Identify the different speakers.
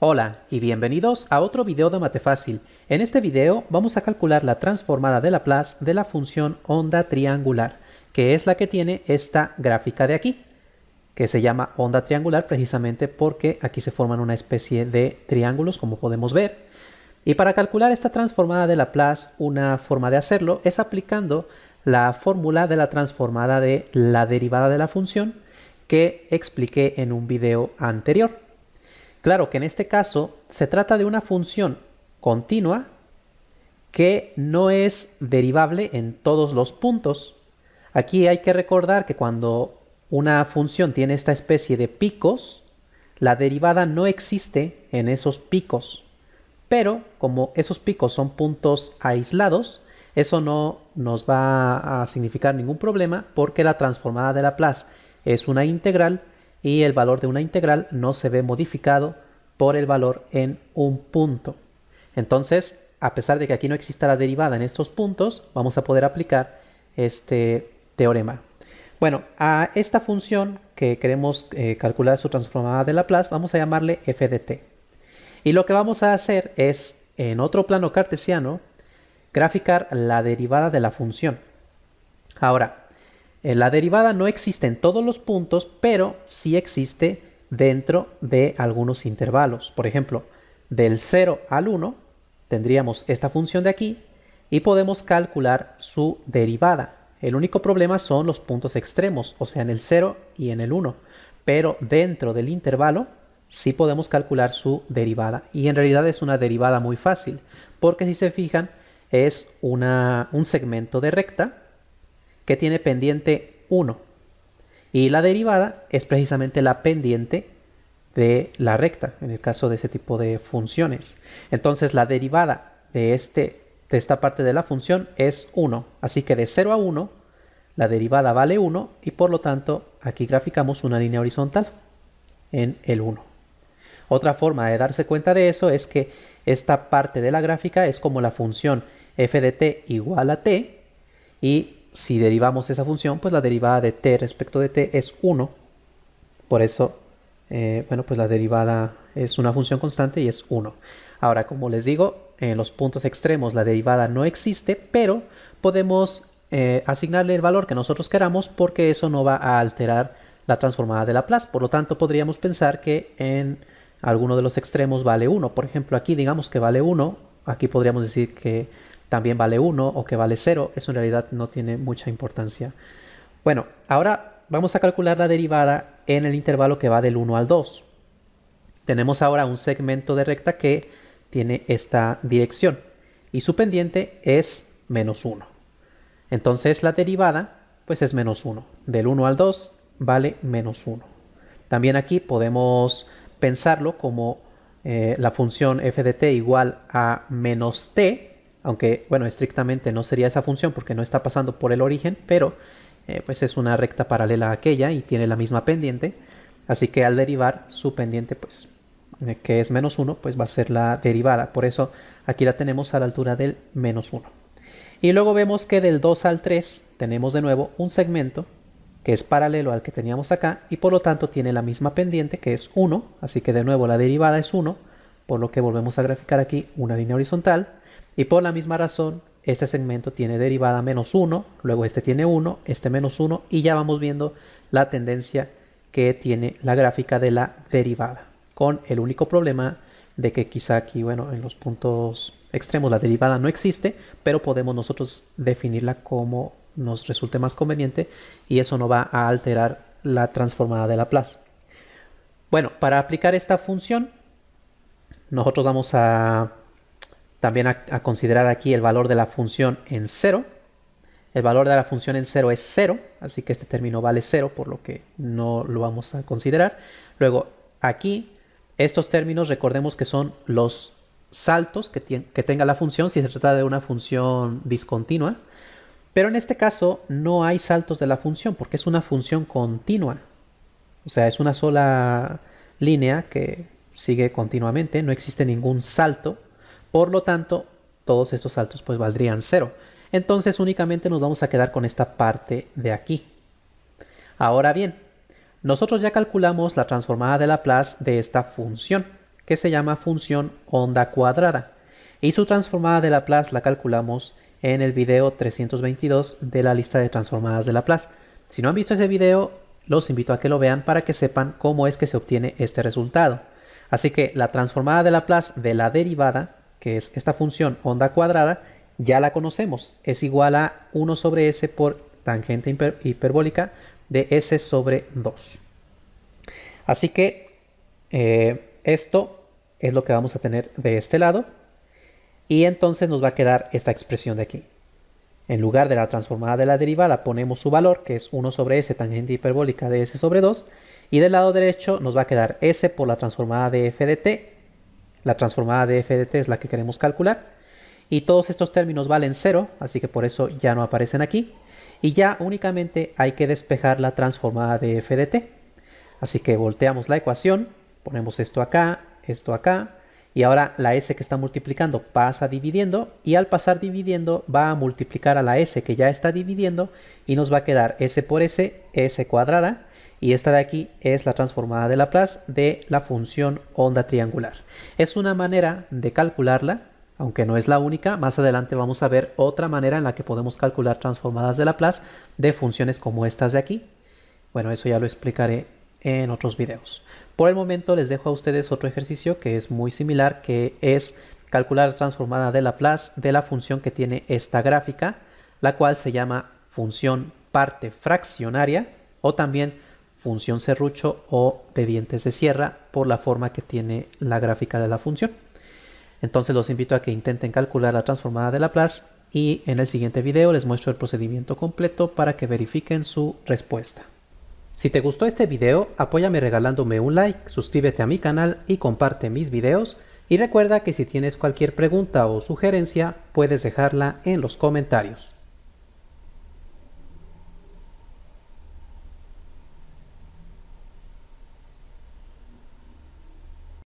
Speaker 1: Hola y bienvenidos a otro video de Mate Fácil. En este video vamos a calcular la transformada de Laplace de la función onda triangular, que es la que tiene esta gráfica de aquí, que se llama onda triangular precisamente porque aquí se forman una especie de triángulos como podemos ver. Y para calcular esta transformada de Laplace, una forma de hacerlo es aplicando la fórmula de la transformada de la derivada de la función que expliqué en un video anterior. Claro que en este caso se trata de una función continua que no es derivable en todos los puntos. Aquí hay que recordar que cuando una función tiene esta especie de picos, la derivada no existe en esos picos. Pero como esos picos son puntos aislados, eso no nos va a significar ningún problema porque la transformada de Laplace es una integral y el valor de una integral no se ve modificado por el valor en un punto. Entonces, a pesar de que aquí no exista la derivada en estos puntos, vamos a poder aplicar este teorema. Bueno, a esta función que queremos eh, calcular su transformada de Laplace, vamos a llamarle f Y lo que vamos a hacer es, en otro plano cartesiano, graficar la derivada de la función. Ahora, eh, la derivada no existe en todos los puntos, pero sí existe dentro de algunos intervalos. Por ejemplo, del 0 al 1 tendríamos esta función de aquí y podemos calcular su derivada. El único problema son los puntos extremos, o sea, en el 0 y en el 1. Pero dentro del intervalo sí podemos calcular su derivada. Y en realidad es una derivada muy fácil, porque si se fijan, es un segmento de recta que tiene pendiente 1. Y la derivada es precisamente la pendiente de la recta, en el caso de ese tipo de funciones. Entonces la derivada de, este, de esta parte de la función es 1. Así que de 0 a 1, la derivada vale 1 y por lo tanto aquí graficamos una línea horizontal en el 1. Otra forma de darse cuenta de eso es que esta parte de la gráfica es como la función f de t igual a t y si derivamos esa función, pues la derivada de t respecto de t es 1. Por eso, eh, bueno, pues la derivada es una función constante y es 1. Ahora, como les digo, en los puntos extremos la derivada no existe, pero podemos eh, asignarle el valor que nosotros queramos porque eso no va a alterar la transformada de Laplace. Por lo tanto, podríamos pensar que en alguno de los extremos vale 1. Por ejemplo, aquí digamos que vale 1. Aquí podríamos decir que también vale 1 o que vale 0, eso en realidad no tiene mucha importancia. Bueno, ahora vamos a calcular la derivada en el intervalo que va del 1 al 2. Tenemos ahora un segmento de recta que tiene esta dirección y su pendiente es menos 1. Entonces la derivada pues es menos 1. Del 1 al 2 vale menos 1. También aquí podemos pensarlo como eh, la función f de t igual a menos t, aunque bueno, estrictamente no sería esa función porque no está pasando por el origen, pero eh, pues es una recta paralela a aquella y tiene la misma pendiente, así que al derivar su pendiente pues eh, que es menos 1 pues va a ser la derivada, por eso aquí la tenemos a la altura del menos 1. Y luego vemos que del 2 al 3 tenemos de nuevo un segmento que es paralelo al que teníamos acá y por lo tanto tiene la misma pendiente que es 1, así que de nuevo la derivada es 1, por lo que volvemos a graficar aquí una línea horizontal, y por la misma razón, este segmento tiene derivada menos 1, luego este tiene 1, este menos 1 y ya vamos viendo la tendencia que tiene la gráfica de la derivada. Con el único problema de que quizá aquí, bueno, en los puntos extremos la derivada no existe, pero podemos nosotros definirla como nos resulte más conveniente y eso no va a alterar la transformada de Laplace. Bueno, para aplicar esta función, nosotros vamos a también a, considerar aquí el valor de la función en 0. El valor de la función en 0 es 0, así que este término vale 0, por lo que no lo vamos a considerar. Luego, aquí, estos términos recordemos que son los saltos que, que tenga la función si se trata de una función discontinua. Pero en este caso no hay saltos de la función porque es una función continua. O sea, es una sola línea que sigue continuamente, no existe ningún salto. Por lo tanto, todos estos saltos pues valdrían 0. Entonces únicamente nos vamos a quedar con esta parte de aquí. Ahora bien, nosotros ya calculamos la transformada de Laplace de esta función, que se llama función onda cuadrada. Y su transformada de Laplace la calculamos en el video 322 de la lista de transformadas de Laplace. Si no han visto ese video, los invito a que lo vean para que sepan cómo es que se obtiene este resultado. Así que la transformada de Laplace de la derivada que es esta función onda cuadrada, ya la conocemos, es igual a 1 sobre s por tangente hiperbólica de s sobre 2. Así que eh, esto es lo que vamos a tener de este lado y entonces nos va a quedar esta expresión de aquí. En lugar de la transformada de la derivada ponemos su valor, que es 1 sobre s tangente hiperbólica de s sobre 2, y del lado derecho nos va a quedar s por la transformada de f de t la transformada de f de t es la que queremos calcular. Y todos estos términos valen 0, así que por eso ya no aparecen aquí. Y ya únicamente hay que despejar la transformada de f de t. Así que volteamos la ecuación, ponemos esto acá, esto acá, y ahora la S que está multiplicando pasa dividiendo y al pasar dividiendo va a multiplicar a la S que ya está dividiendo y nos va a quedar S por S, S cuadrada y esta de aquí es la transformada de Laplace de la función onda triangular. Es una manera de calcularla, aunque no es la única, más adelante vamos a ver otra manera en la que podemos calcular transformadas de Laplace de funciones como estas de aquí. Bueno, eso ya lo explicaré en otros videos. Por el momento les dejo a ustedes otro ejercicio que es muy similar, que es calcular la transformada de Laplace de la función que tiene esta gráfica, la cual se llama función parte fraccionaria o también función serrucho o de dientes de sierra por la forma que tiene la gráfica de la función. Entonces los invito a que intenten calcular la transformada de Laplace y en el siguiente video les muestro el procedimiento completo para que verifiquen su respuesta. Si te gustó este video, apóyame regalándome un like, suscríbete a mi canal y comparte mis videos. Y recuerda que si tienes cualquier pregunta o sugerencia, puedes dejarla en los comentarios.